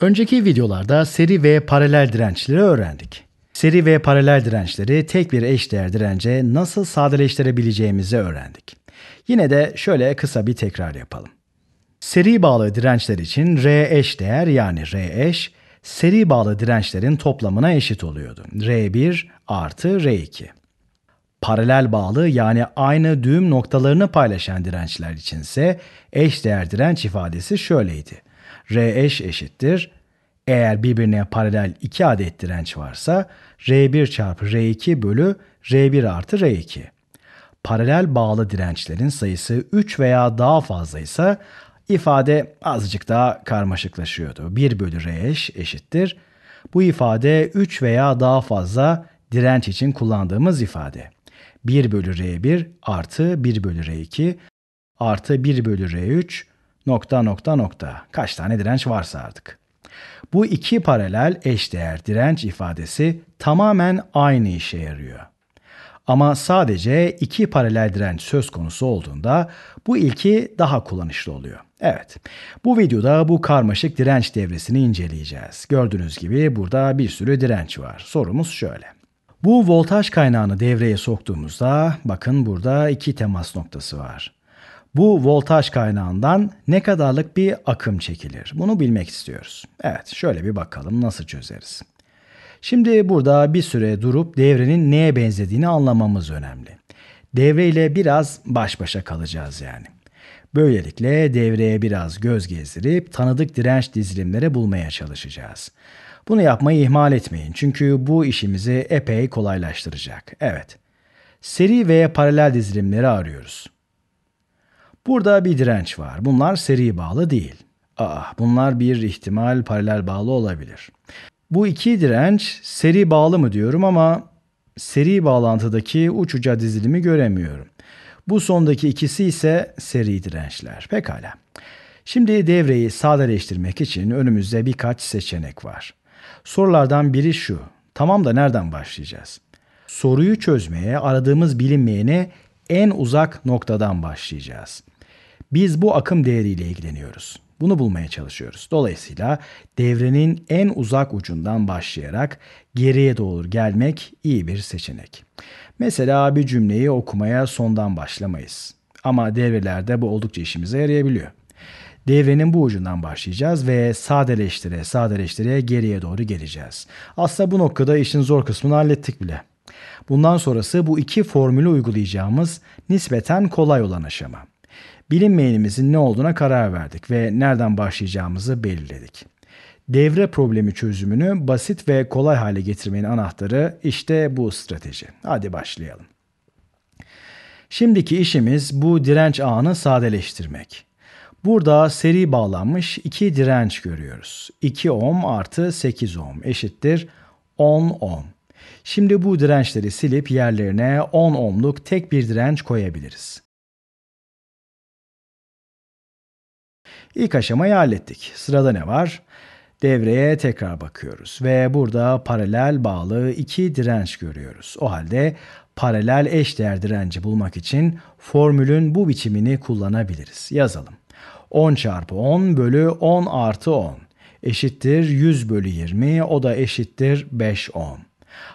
Önceki videolarda seri ve paralel dirençleri öğrendik. Seri ve paralel dirençleri tek bir eşdeğer dirence nasıl sadeleştirebileceğimizi öğrendik. Yine de şöyle kısa bir tekrar yapalım. Seri bağlı dirençler için R eş değer yani R eş seri bağlı dirençlerin toplamına eşit oluyordu. R1 artı R2. Paralel bağlı yani aynı düğüm noktalarını paylaşan dirençler içinse eş değer direnç ifadesi şöyleydi. R eş eşittir. Eğer birbirine paralel iki adet direnç varsa R1 çarpı R2 bölü R1 artı R2. Paralel bağlı dirençlerin sayısı 3 veya daha fazlaysa ifade azıcık daha karmaşıklaşıyordu. 1 bölü R eş eşittir. Bu ifade 3 veya daha fazla direnç için kullandığımız ifade. 1 bölü R1 artı 1 bölü R2 artı 1 bölü R3 nokta nokta nokta kaç tane direnç varsa artık. Bu iki paralel eşdeğer direnç ifadesi tamamen aynı işe yarıyor. Ama sadece iki paralel direnç söz konusu olduğunda bu ilki daha kullanışlı oluyor. Evet, bu videoda bu karmaşık direnç devresini inceleyeceğiz. Gördüğünüz gibi burada bir sürü direnç var. Sorumuz şöyle. Bu voltaj kaynağını devreye soktuğumuzda bakın burada iki temas noktası var. Bu voltaj kaynağından ne kadarlık bir akım çekilir? Bunu bilmek istiyoruz. Evet şöyle bir bakalım nasıl çözeriz. Şimdi burada bir süre durup devrenin neye benzediğini anlamamız önemli. Devre ile biraz baş başa kalacağız yani. Böylelikle devreye biraz göz gezdirip tanıdık direnç dizilimleri bulmaya çalışacağız. Bunu yapmayı ihmal etmeyin çünkü bu işimizi epey kolaylaştıracak. Evet. Seri ve paralel dizilimleri arıyoruz. Burada bir direnç var. Bunlar seri bağlı değil. Aa, ah, bunlar bir ihtimal paralel bağlı olabilir. Bu iki direnç seri bağlı mı diyorum ama seri bağlantıdaki uç uca dizilimi göremiyorum. Bu sondaki ikisi ise seri dirençler. Pekala. Şimdi devreyi sadeleştirmek için önümüzde birkaç seçenek var. Sorulardan biri şu. Tamam da nereden başlayacağız? Soruyu çözmeye aradığımız bilinmeyeni en uzak noktadan başlayacağız. Biz bu akım değeriyle ilgileniyoruz. Bunu bulmaya çalışıyoruz. Dolayısıyla devrenin en uzak ucundan başlayarak geriye doğru gelmek iyi bir seçenek. Mesela bir cümleyi okumaya sondan başlamayız. Ama devrelerde bu oldukça işimize yarayabiliyor. Devrenin bu ucundan başlayacağız ve sadeleştire sadeleştire geriye doğru geleceğiz. Aslında bu noktada işin zor kısmını hallettik bile. Bundan sonrası bu iki formülü uygulayacağımız nispeten kolay olan aşama bilinmeyenimizin ne olduğuna karar verdik ve nereden başlayacağımızı belirledik. Devre problemi çözümünü basit ve kolay hale getirmenin anahtarı işte bu strateji. Hadi başlayalım. Şimdiki işimiz bu direnç ağını sadeleştirmek. Burada seri bağlanmış iki direnç görüyoruz. 2 ohm artı 8 ohm eşittir 10 ohm. Şimdi bu dirençleri silip yerlerine 10 ohmluk tek bir direnç koyabiliriz. İlk aşamayı hallettik. Sırada ne var? Devreye tekrar bakıyoruz ve burada paralel bağlı iki direnç görüyoruz. O halde paralel eşdeğer direnci bulmak için formülün bu biçimini kullanabiliriz. Yazalım. 10 çarpı 10 bölü 10 artı 10 eşittir 100 bölü 20 o da eşittir 5 ohm.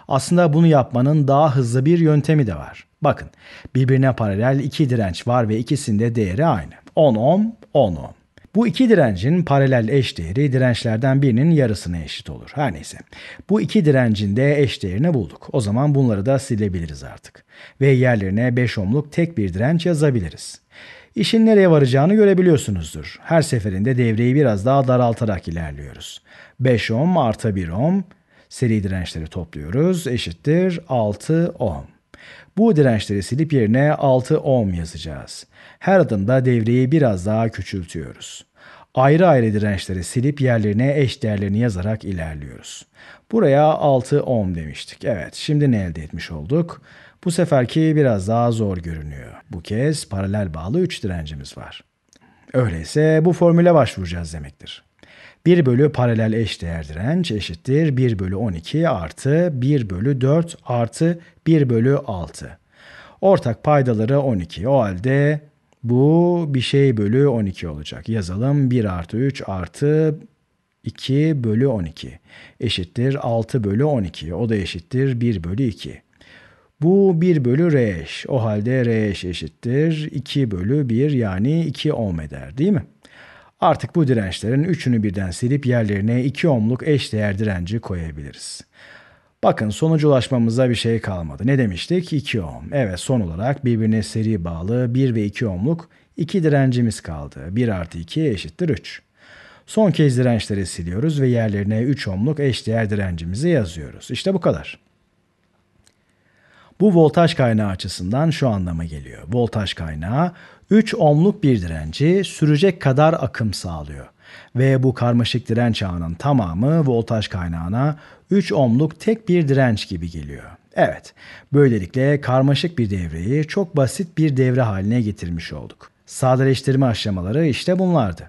Aslında bunu yapmanın daha hızlı bir yöntemi de var. Bakın birbirine paralel iki direnç var ve ikisinde değeri aynı. 10 ohm 10 ohm. Bu iki direncin paralel eşdeğeri dirençlerden birinin yarısına eşit olur. Her neyse. Bu iki direncin de eşdeğerini bulduk. O zaman bunları da silebiliriz artık. Ve yerlerine 5 ohmluk tek bir direnç yazabiliriz. İşin nereye varacağını görebiliyorsunuzdur. Her seferinde devreyi biraz daha daraltarak ilerliyoruz. 5 ohm artı 1 ohm seri dirençleri topluyoruz. Eşittir 6 ohm. Bu dirençleri silip yerine 6 ohm yazacağız. Her adımda devreyi biraz daha küçültüyoruz. Ayrı ayrı dirençleri silip yerlerine eş değerlerini yazarak ilerliyoruz. Buraya 6 ohm demiştik. Evet, şimdi ne elde etmiş olduk? Bu seferki biraz daha zor görünüyor. Bu kez paralel bağlı 3 direncimiz var. Öyleyse bu formüle başvuracağız demektir. 1 bölü paralel eş değer direnç eşittir 1 bölü 12 artı 1 bölü 4 artı 1 bölü 6. Ortak paydaları 12. O halde bu bir şey bölü 12 olacak. Yazalım 1 artı 3 artı 2 bölü 12 eşittir 6 bölü 12. O da eşittir 1 bölü 2. Bu 1 bölü r eş. O halde r eş eşittir 2 bölü 1 yani 2 ohm eder değil mi? Artık bu dirençlerin üçünü birden silip yerlerine 2 ohmluk eşdeğer direnci koyabiliriz. Bakın sonucu ulaşmamıza bir şey kalmadı. Ne demiştik? 2 ohm. Evet son olarak birbirine seri bağlı 1 ve 2 ohmluk 2 direncimiz kaldı. 1 artı 2 eşittir 3. Son kez dirençleri siliyoruz ve yerlerine 3 ohmluk eşdeğer direncimizi yazıyoruz. İşte bu kadar. Bu voltaj kaynağı açısından şu anlama geliyor. Voltaj kaynağı 3 ohmluk bir direnci sürecek kadar akım sağlıyor. Ve bu karmaşık direnç ağının tamamı voltaj kaynağına 3 ohmluk tek bir direnç gibi geliyor. Evet, böylelikle karmaşık bir devreyi çok basit bir devre haline getirmiş olduk. Sadeleştirme aşamaları işte bunlardı.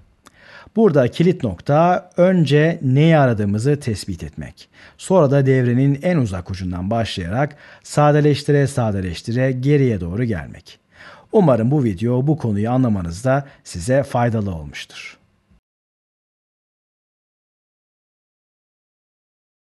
Burada kilit nokta önce neyi aradığımızı tespit etmek. Sonra da devrenin en uzak ucundan başlayarak sadeleştire sadeleştire geriye doğru gelmek. Umarım bu video bu konuyu anlamanızda size faydalı olmuştur.